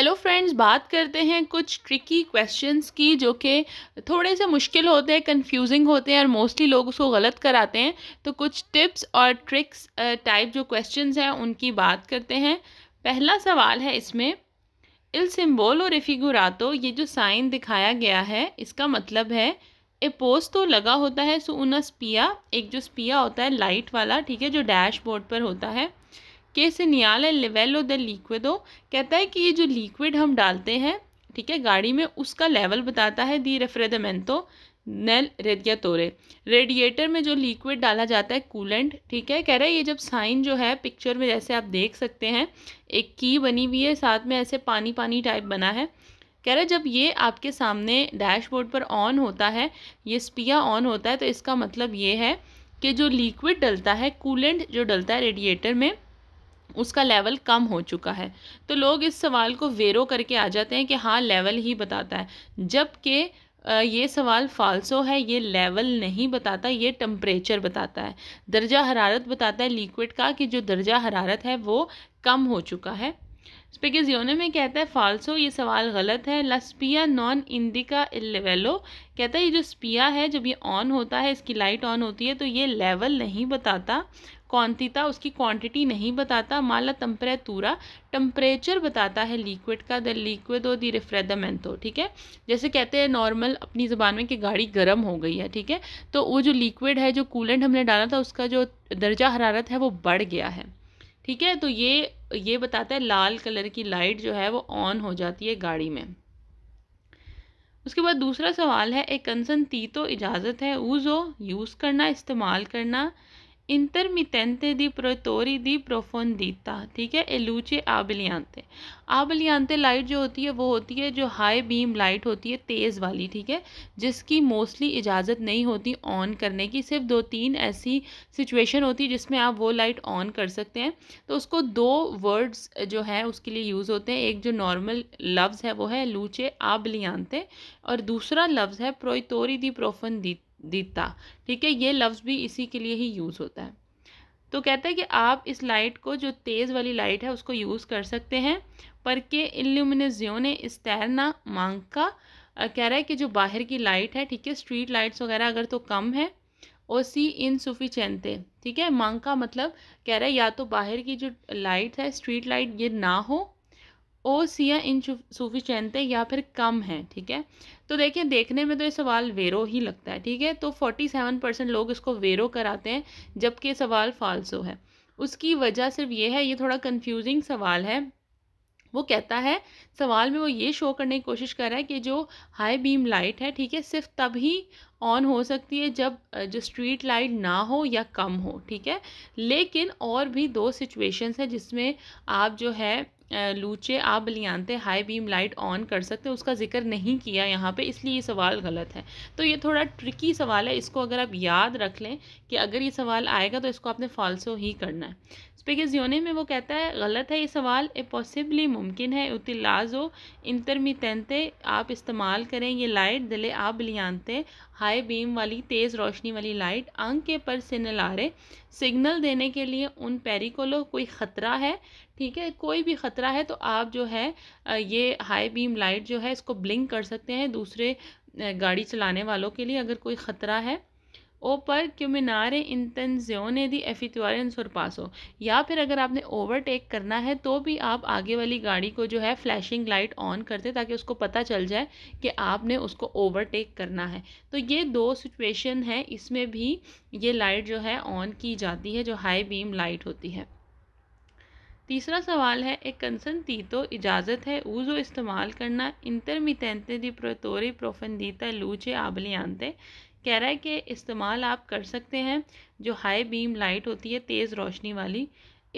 hello friends बात करते हैं कुछ ट्रिकी क्वेश्चंस की जो कि थोड़े से मुश्किल होते हैं कंफ्यूजिंग होते हैं और मोस्टली लोग उसको गलत कराते हैं तो कुछ टिप्स और ट्रिक्स टाइप जो क्वेश्चंस हैं उनकी बात करते हैं पहला सवाल है इसमें इल सिम्बोल और रेफिगुरातो ये जो साइन दिखाया गया है इसका मतलब है पोस्ट तो लगा होता है सो उन स्पिया एक जो स्पिया होता है लाइट वाला ठीक है जो डैशबोर्ड पर होता है के सिनियाल एंड लेवेलो द लिक्विडो कहता है कि ये जो लिक्विड हम डालते हैं ठीक है गाड़ी में उसका लेवल बताता है दी रेफ्रेदमेंतो नेल रेडिया तोरे रेडिएटर में जो लिक्विड डाला जाता है कूलेंट ठीक है कह रहा है ये जब साइन जो है पिक्चर में जैसे आप देख सकते हैं एक की बनी हुई है साथ में ऐसे पानी पानी टाइप बना है कह रहा है जब ये आपके सामने डैशबोर्ड पर ऑन होता है ये स्पिया ऑन होता है तो इसका मतलब ये है कि जो लिक्विड डलता है कूलेंट जो डलता है रेडिएटर में उसका लेवल कम हो चुका है तो लोग इस सवाल को वेरो करके आ जाते हैं कि हाँ लेवल ही बताता है जबकि ये सवाल फालसो है ये लेवल नहीं बताता ये टम्परेचर बताता है दर्जा हरारत बताता है लिक्विड का कि जो दर्जा हरारत है वो कम हो चुका है जियोने में कहता है फालसो ये सवाल गलत है लस्पिया नॉन इंदिका लेवेलो कहता है ये जो स्पिया है जब ये ऑन होता है इसकी लाइट ऑन होती है तो ये लेवल नहीं बताता कौनतीता उसकी क्वांटिटी नहीं बताता माला तूरा टम्परेचर बताता है लिक्विड का द लिक्विड और दी रिफ्रेदमेंटो ठीक है जैसे कहते हैं नॉर्मल अपनी ज़बान में कि गाड़ी गर्म हो गई है ठीक है तो वो जो लिक्विड है जो कूलेंट हमने डाला था उसका जो दर्जा हरारत है वो बढ़ गया है ठीक है तो ये ये बताता है लाल कलर की लाइट जो है वो ऑन हो जाती है गाड़ी में उसके बाद दूसरा सवाल है एक कंसन ती तो इजाज़त है ऊज़ो यूज़ करना इस्तेमाल करना intermittente दी protori दी profondita ठीक है एलूचे आबलियांते आबलियांते लाइट जो होती है वो होती है जो हाई बीम लाइट होती है तेज़ वाली ठीक है जिसकी मोस्टली इजाज़त नहीं होती ऑन करने की सिर्फ दो तीन ऐसी सिचुएशन होती है जिसमें आप वो लाइट ऑन कर सकते हैं तो उसको दो वर्ड्स जो है उसके लिए यूज़ होते हैं एक जो नॉर्मल लफ्ज़ है वो है लूचे आबलियांते और दूसरा लफ्ज़ है प्रोतोरी दी प्रोफन दिता ठीक है ये लफ्ज़ भी इसी के लिए ही यूज़ होता है तो कहता है कि आप इस लाइट को जो तेज़ वाली लाइट है उसको यूज़ कर सकते हैं पर के इल्यूमिनेजियो ने इस तैरना मांग का कह रहा है कि जो बाहर की लाइट है ठीक है स्ट्रीट लाइट्स वगैरह अगर तो कम है और सी इन चैनते ठीक है मांग का मतलब कह रहा है या तो बाहर की जो लाइट है स्ट्रीट लाइट ये ना हो ओ इन सूफी चैनते या फिर कम है ठीक है तो देखिए देखने में तो ये सवाल वेरो ही लगता है ठीक है तो 47 परसेंट लोग इसको वेरो कराते हैं जबकि ये सवाल फालसो है उसकी वजह सिर्फ ये है ये थोड़ा कंफ्यूजिंग सवाल है वो कहता है सवाल में वो ये शो करने की कोशिश कर रहा है कि जो हाई बीम लाइट है ठीक है सिर्फ तभी ऑन हो सकती है जब जो स्ट्रीट लाइट ना हो या कम हो ठीक है लेकिन और भी दो सिचुएशंस हैं जिसमें आप जो है लूचे आप बलियानते हाई बीम लाइट ऑन कर सकते हैं उसका जिक्र नहीं किया यहाँ पे इसलिए ये सवाल गलत है तो ये थोड़ा ट्रिकी सवाल है इसको अगर आप याद रख लें कि अगर ये सवाल आएगा तो इसको आपने फालसो ही करना है स्पेगेजियोने में वो कहता है गलत है ये सवाल ए पॉसिबली मुमकिन है उतिलाजो इंतरमितनते आप इस्तेमाल करें ये लाइट दिले आप बलियानते हाई हाई बीम वाली तेज़ रोशनी वाली लाइट आंख के पर से नारे सिग्नल देने के लिए उन पैरी को लो कोई ख़तरा है ठीक है कोई भी ख़तरा है तो आप जो है ये हाई बीम लाइट जो है इसको ब्लिंक कर सकते हैं दूसरे गाड़ी चलाने वालों के लिए अगर कोई ख़तरा है ओ o क्यूमिनारे इंतजोने दी एफितवारन सुरपासो या फिर अगर आपने ओवरटेक करना है तो भी आप आगे वाली गाड़ी को जो है फ्लैशिंग लाइट ऑन करते ताकि उसको पता चल जाए कि आपने उसको ओवरटेक करना है तो ये दो सिचुएशन है इसमें भी ये लाइट जो है ऑन की जाती है जो हाई बीम लाइट होती है तीसरा सवाल है एक कंसन तीतो इजाज़त है ऊजो इस्तेमाल करना इंतरमितेंते दी प्रोतोरी प्रोफेंदीता लूचे आबलियांते कह रहा है कि इस्तेमाल आप कर सकते हैं जो हाई बीम लाइट होती है तेज़ रोशनी वाली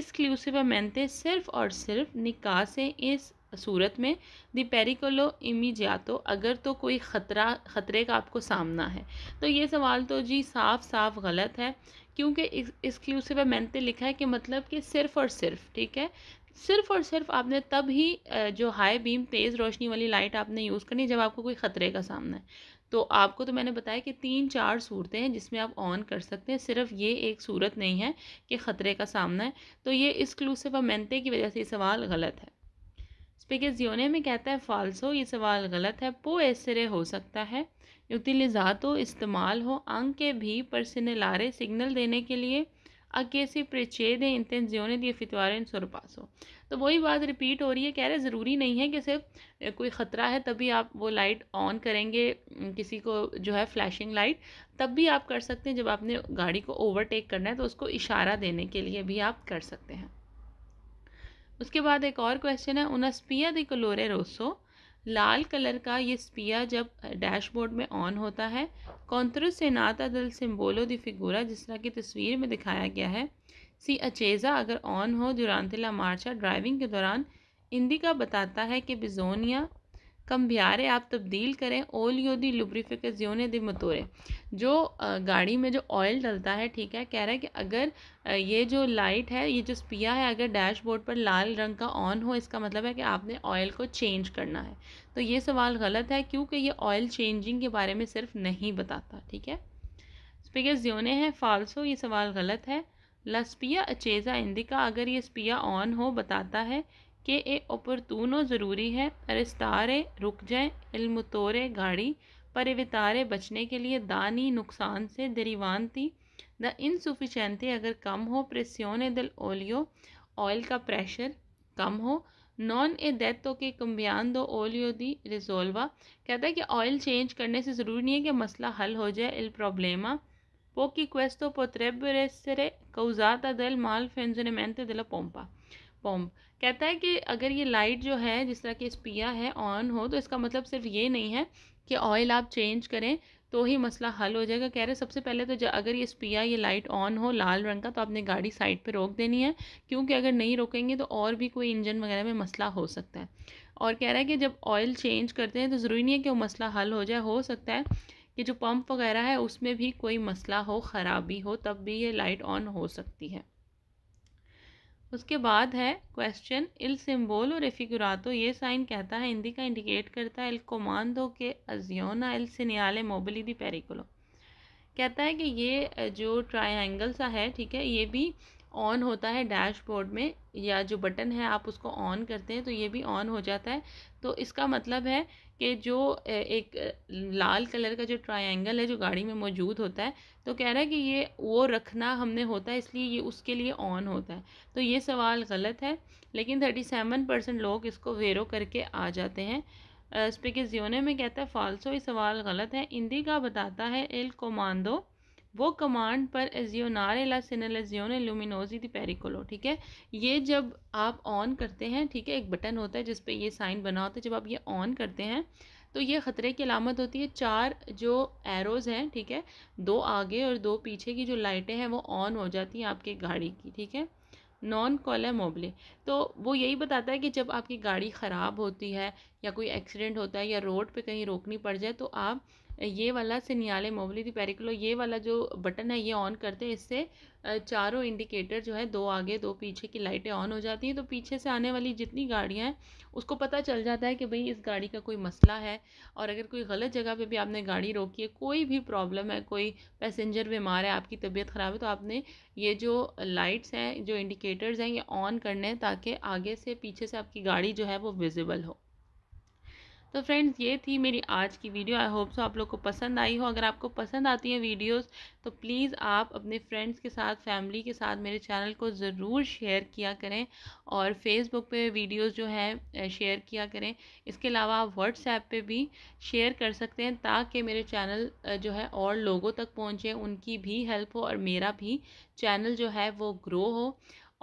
एक्सक्लूसिव मैंते सिर्फ और सिर्फ निकाह से इस सूरत में दिपेरिकोलो इमीजियातो अगर तो कोई ख़तरा ख़तरे का आपको सामना है तो ये सवाल तो जी साफ साफ गलत है क्योंकि एक्सक्लूसिव मैंते लिखा है कि मतलब कि सिर्फ़ और सिर्फ ठीक है सिर्फ और सिर्फ आपने तब ही जो हाई बीम तेज़ रोशनी वाली लाइट आपने यूज़ करनी जब आपको कोई ख़तरे का सामना है तो आपको तो मैंने बताया कि तीन चार सूरतें हैं जिसमें आप ऑन कर सकते हैं सिर्फ ये एक सूरत नहीं है कि ख़तरे का सामना है तो ये एक्सक्लूसिव और की वजह से ये सवाल गलत है स्पीकर जियोने में कहता है फालसो ये सवाल गलत है पो ऐसे हो सकता है यूटिलिजातो इस्तेमाल हो अंग के भी पर सिनेलारे सिग्नल देने के लिए a che precede intenzione di effettuare in sorpasso तो वही बात रिपीट हो रही है कह रहे ज़रूरी नहीं है कि सिर्फ कोई ख़तरा है तभी आप वो लाइट ऑन करेंगे किसी को जो है फ्लैशिंग लाइट तब भी आप कर सकते हैं जब आपने गाड़ी को ओवरटेक करना है तो उसको इशारा देने के लिए भी आप कर सकते हैं उसके बाद एक और क्वेश्चन है उनस्पिया दे कलोरे रोसो लाल कलर का ये स्पिया जब डैशबोर्ड में ऑन होता है कौंतरु से नाता दल सिम्बोलो दि फिगोरा जिस तरह की तस्वीर में दिखाया गया है सी अचेज़ा अगर ऑन हो जुरानतला मार्चा ड्राइविंग के दौरान इंडिका बताता है कि बिजोनिया कम ब्यारे आप तब्दील करें ऑयल योदी लुब्रिफिकस योने दि मतोरे जो गाड़ी में जो ऑयल डलता है ठीक है कह रहा है कि अगर ये जो लाइट है ये जो स्पिया है अगर डैशबोर्ड पर लाल रंग का ऑन हो इसका मतलब है कि आपने ऑयल को चेंज करना है तो ये सवाल गलत है क्योंकि ये ऑयल चेंजिंग के बारे में सिर्फ नहीं बताता ठीक है स्पीकर ज्योने हैं फालसो ये सवाल गलत है लस्पिया अचेजा इंदिका अगर ये स्पिया ऑन हो बताता है कि ए ओपरतूनो ज़रूरी है तारे रुक जाए तोरे गाड़ी वितारे बचने के लिए दानी नुकसान से दरीवान थी द इनसुफिशेंटे अगर कम हो प्रेसियोन दिल ओलियो ऑयल का प्रेशर कम हो नॉन ए डेथ तो के कम्बियान दो ओलियो दी रिजोल्वा कहता है कि ऑयल चेंज करने से ज़रूरी नहीं है कि मसला हल हो जाए इल प्रॉब्लेमा पोकी क्वेस्टो पोत्रेबरे कौजाता दिल माल फेंजोनेमेंटे दिल पोम्पा पम्प कहता है कि अगर ये लाइट जो है जिस तरह की इस पिया है ऑन हो तो इसका मतलब सिर्फ ये नहीं है कि ऑयल आप चेंज करें तो ही मसला हल हो जाएगा कह रहे सबसे पहले तो अगर ये स्पिया ये लाइट ऑन हो लाल रंग का तो आपने गाड़ी साइड पे रोक देनी है क्योंकि अगर नहीं रोकेंगे तो और भी कोई इंजन वगैरह में मसला हो सकता है और कह रहा है कि जब ऑयल चेंज करते हैं तो ज़रूरी नहीं है कि वो मसला हल हो जाए हो सकता है कि जो पम्प वगैरह है उसमें भी कोई मसला हो ख़राबी हो तब भी ये लाइट ऑन हो सकती है उसके बाद है क्वेश्चन इल सिम्बोल और एफिगुरातो ये साइन कहता है हिंदी का इंडिकेट करता है इल कोमांदो के अजियोना इल सिनियाले मोबली दी पेरिकुलो कहता है कि ये जो ट्रायंगल सा है ठीक है ये भी ऑन होता है डैशबोर्ड में या जो बटन है आप उसको ऑन करते हैं तो ये भी ऑन हो जाता है तो इसका मतलब है कि जो एक लाल कलर का जो ट्रायंगल है जो गाड़ी में मौजूद होता है तो कह रहा है कि ये वो रखना हमने होता है इसलिए ये उसके लिए ऑन होता है तो ये सवाल गलत है लेकिन थर्टी सेवन परसेंट लोग इसको वेरो करके आ जाते हैं स्पिकिस जियोने में कहता है फालसो ये सवाल गलत है इंदी का बताता है एल कोमांडो वो कमांड पर एजियोनार ला एजियोन लुमिनोजी दी पेरिकोलो ठीक है ये जब आप ऑन करते हैं ठीक है एक बटन होता है जिस पे ये साइन बना होता है जब आप ये ऑन करते हैं तो ये ख़तरे की अलामत होती है चार जो एरोज़ हैं ठीक है दो आगे और दो पीछे की जो लाइटें हैं वो ऑन हो जाती हैं आपकी गाड़ी की ठीक है नॉन कॉलर मोबले तो वो यही बताता है कि जब आपकी गाड़ी ख़राब होती है या कोई एक्सीडेंट होता है या रोड पे कहीं रोकनी पड़ जाए तो आप ये वाला सिनियाले मोबली दी पेरिकलो ये वाला जो बटन है ये ऑन करते हैं इससे चारों इंडिकेटर जो है दो आगे दो पीछे की लाइटें ऑन हो जाती हैं तो पीछे से आने वाली जितनी गाड़ियाँ हैं उसको पता चल जाता है कि भाई इस गाड़ी का कोई मसला है और अगर कोई गलत जगह पे भी आपने गाड़ी रोकी है कोई भी प्रॉब्लम है कोई पैसेंजर बीमार है आपकी तबीयत ख़राब है तो आपने ये जो लाइट्स हैं जो इंडिकेटर्स हैं ये ऑन करने हैं ताकि आगे से पीछे से आपकी गाड़ी जो है वो विजिबल हो तो फ्रेंड्स ये थी मेरी आज की वीडियो आई होप सो आप लोग को पसंद आई हो अगर आपको पसंद आती है वीडियोस तो प्लीज़ आप अपने फ्रेंड्स के साथ फैमिली के साथ मेरे चैनल को ज़रूर शेयर किया करें और फेसबुक पे वीडियोस जो है शेयर किया करें इसके अलावा आप व्हाट्सएप पे भी शेयर कर सकते हैं ताकि मेरे चैनल जो है और लोगों तक पहुँचे उनकी भी हेल्प हो और मेरा भी चैनल जो है वो ग्रो हो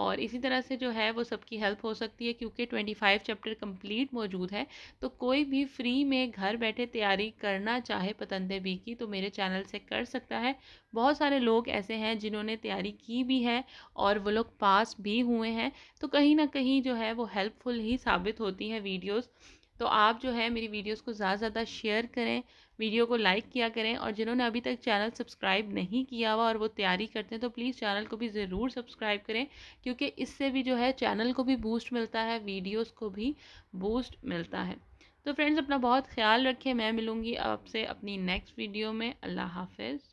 और इसी तरह से जो है वो सबकी हेल्प हो सकती है क्योंकि ट्वेंटी फाइव चैप्टर कंप्लीट मौजूद है तो कोई भी फ्री में घर बैठे तैयारी करना चाहे पतंदे बी की तो मेरे चैनल से कर सकता है बहुत सारे लोग ऐसे हैं जिन्होंने तैयारी की भी है और वो लोग पास भी हुए हैं तो कहीं ना कहीं जो है वो हेल्पफुल ही साबित होती हैं वीडियोज़ तो आप जो है मेरी वीडियोस को ज़्यादा से ज़्यादा शेयर करें वीडियो को लाइक किया करें और जिन्होंने अभी तक चैनल सब्सक्राइब नहीं किया हुआ और वो तैयारी करते हैं तो प्लीज़ चैनल को भी ज़रूर सब्सक्राइब करें क्योंकि इससे भी जो है चैनल को भी बूस्ट मिलता है वीडियोस को भी बूस्ट मिलता है तो फ्रेंड्स अपना बहुत ख्याल रखें मैं मिलूँगी आपसे अपनी नेक्स्ट वीडियो में अल्लाह हाफिज़